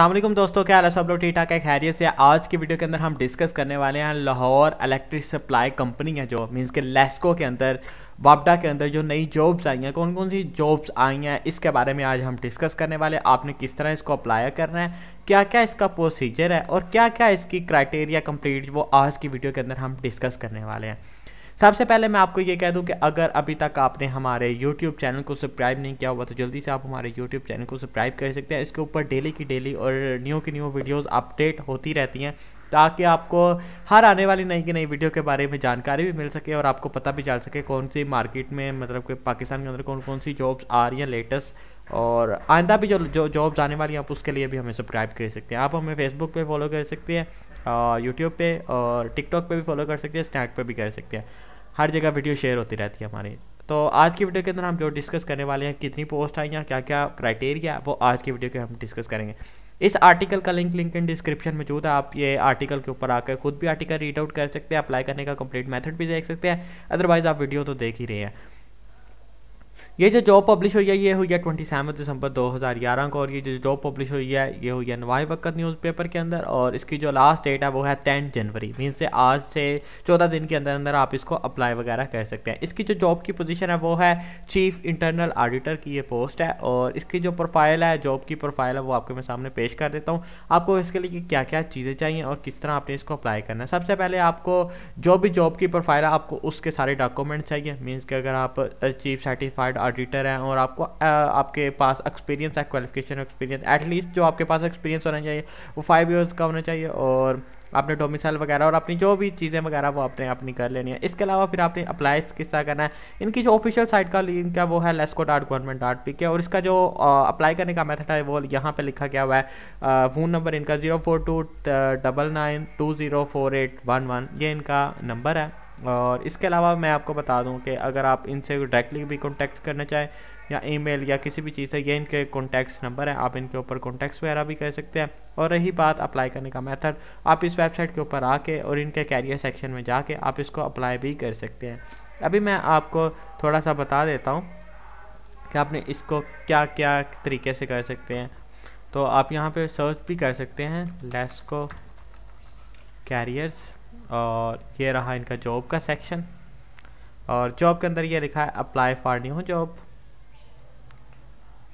अल्लाम दोस्तों क्या हाल है सब लोग ठीक ठाक है खैरियत से आज की वीडियो के अंदर हम डिस्कस करने वाले हैं लाहौर इलेक्ट्रिक सप्लाई कंपनी है जो मीन्स के लेस्को के अंदर वापडा के अंदर जो नई जॉब्स आई हैं कौन कौन सी जॉब्स आई हैं इसके बारे में आज हम डिस्कस करने वाले आपने किस तरह इसको अप्लाई करना है क्या क्या इसका प्रोसीजर है और क्या क्या इसकी क्राइटेरिया कंप्लीट वो आज की वीडियो के अंदर हम डिस्कस करने वाले हैं सबसे पहले मैं आपको ये कह दूं कि अगर अभी तक आपने हमारे यूट्यूब चैनल को सब्सक्राइब नहीं किया हुआ तो जल्दी से आप हमारे यूट्यूब चैनल को सब्सक्राइब कर सकते हैं इसके ऊपर डेली की डेली और न्यू की न्यू वीडियोस अपडेट होती रहती हैं ताकि आपको हर आने वाली नई की नई वीडियो के बारे में जानकारी भी मिल सके और आपको पता भी चल सके कौन सी मार्केट में मतलब कि पाकिस्तान के अंदर कौन कौन सी जॉब्स आ रही हैं लेटेस्ट और आइंदा भी जो जॉब जॉब्स आने वाली हैं आप उसके लिए भी हमें सब्सक्राइब कर सकते हैं आप हमें फेसबुक पर फॉलो कर सकते हैं यूट्यूब पे और टिकटॉक पे भी फॉलो कर सकते हैं स्नैक पे भी कर सकते हैं हर जगह वीडियो शेयर होती रहती है हमारी तो आज की वीडियो के अंदर हम जो डिस्कस करने वाले हैं कितनी पोस्ट आई हैं क्या क्या क्राइटेरिया वो आज की वीडियो के हम डिस्कस करेंगे इस आर्टिकल का लिंक लिंक इन डिस्क्रिप्शन में मौजूद है आप ये आर्टिकल के ऊपर आकर खुद भी आर्टिकल रीड आउट कर सकते हैं अप्लाई करने का कंप्लीट मेथड भी देख सकते हैं अदरवाइज आप वीडियो तो देख ही रहे हैं ये जो जॉब पब्लिश हुई है ये हुई है ट्वेंटी सेवन दिसंबर दो हज़ार ग्यारह को और ये जो जॉब पब्लिश हुई है ये हुई है नवाई वक्त न्यूज़पेपर के अंदर और इसकी जो लास्ट डेट है वो है टेन जनवरी मीन से आज से चौदह दिन के अंदर अंदर आप इसको अप्लाई वगैरह कर सकते हैं इसकी जो जॉब की पोजीशन है वो है चीफ इंटरनल ऑडिटर की ये पोस्ट है और इसकी जो प्रोफाइल है जॉब की प्रोफाइल है वो आपके मैं सामने पेश कर देता हूँ आपको इसके लिए क्या क्या चीज़ें चाहिए और किस तरह आपने इसको अप्लाई करना है सबसे पहले आपको जो भी जॉब की प्रोफाइल है आपको उसके सारे डॉक्यूमेंट्स चाहिए मीन्स कि अगर आप चीफ सर्टिफाइड ऑडिटर हैं और आपको आपके पास एक्सपीरियंस है क्वालिफिकेशन एक्सपीरियंस एटलीस्ट जो आपके पास एक्सपीरियंस होना चाहिए वो फाइव ईयर्स का होना चाहिए और आपने डोमिसाइल वगैरह और अपनी जो भी चीज़ें वगैरह वो आपने अपनी कर लेनी है इसके अलावा फिर आपने अप्लाई किस तरह करना है इनकी जो ऑफिशियल साइट का लिंक है वो है LESCO dot government dot P K और इसका जो अप्लाई करने का मेथड है वो यहाँ पे लिखा गया हुआ है फ़ोन नंबर इनका zero four two double nine two zero four eight one one ये इनका नंबर है और इसके अलावा मैं आपको बता दूं कि अगर आप इनसे डायरेक्टली भी कॉन्टैक्ट करना चाहें या ईमेल या किसी भी चीज़ से ये इनके कॉन्टैक्ट्स नंबर हैं आप इनके ऊपर कॉन्टैक्ट्स वगैरह भी कर सकते हैं और रही बात अप्लाई करने का मेथड आप इस वेबसाइट के ऊपर आके और इनके कैरियर सेक्शन में जाके आप इसको अप्लाई भी कर सकते हैं अभी मैं आपको थोड़ा सा बता देता हूँ कि आपने इसको क्या क्या तरीके से कर सकते हैं तो आप यहाँ पर सर्च भी कर सकते हैं लेस्को कैरियर्स और ये रहा इनका जॉब का सेक्शन और जॉब के अंदर ये लिखा है apply for new job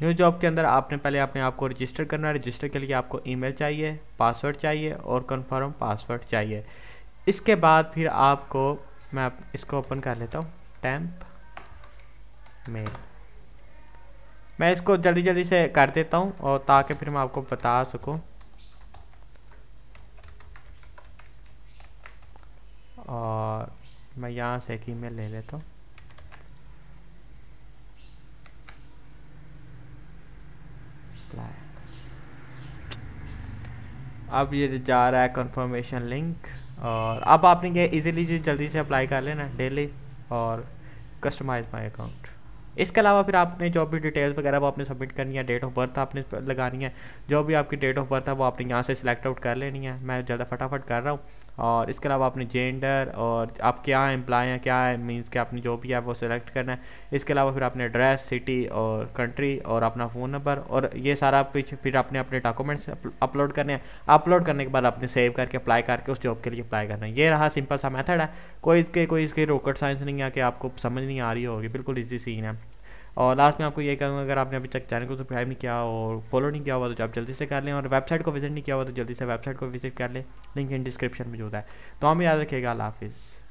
new job के अंदर आपने पहले अपने आप को रजिस्टर करना है रजिस्टर के लिए आपको ईमेल चाहिए पासवर्ड चाहिए और कंफर्म पासवर्ड चाहिए इसके बाद फिर आपको मैं इसको ओपन कर लेता हूँ टैंप मेल मैं इसको जल्दी जल्दी से कर देता हूँ और ताकि फिर मैं आपको बता सकूँ मैं यहाँ से एक ईमेल ले लेता हूँ अब ये जा रहा है कंफर्मेशन लिंक और अब आपने क्या इजीली जो जल्दी से अप्लाई कर लेना डेली और कस्टमाइज माय अकाउंट इसके अलावा फिर आपने जो भी डिटेल्स वगैरह वो आपने सबमिट करनी है डेट ऑफ बर्थ आपने लगानी है जो भी आपकी डेट ऑफ बर्थ है वो आपने यहाँ से सिलेक्ट आउट कर लेनी है मैं ज़्यादा फटाफट कर रहा हूँ और इसके अलावा आपने जेंडर और आप क्या एम्प्लाई हैं क्या है मीन्स कि आपने जो भी है वो सिलेक्ट करना है इसके अलावा फिर आपने एड्रेस सिटी और कंट्री और अपना फ़ोन नंबर और ये सारा पीछे फिर आपने अपने डॉक्यूमेंट्स अपलोड करने हैं अपलोड करने के बाद आपने सेव करके अप्लाई करके उस जॉब के लिए अप्लाई करना है ये रहा सिंपल सा मैथड है कोई इसके कोई इसकी रोकट साइंस नहीं है कि आपको समझ नहीं आ रही होगी बिल्कुल ईजी सीन है और लास्ट में आपको ये कहूँगा अगर आपने अभी तक चैनल को सब्सक्राइब नहीं किया और फॉलो नहीं किया हुआ तो आप जल्दी से कर लें और वेबसाइट को विजिट नहीं किया हुआ तो जल्दी से वेबसाइट को विजिट कर लें लिंक इन डिस्क्रिप्शन में जो है तो हम याद रखिएगा हाफिज़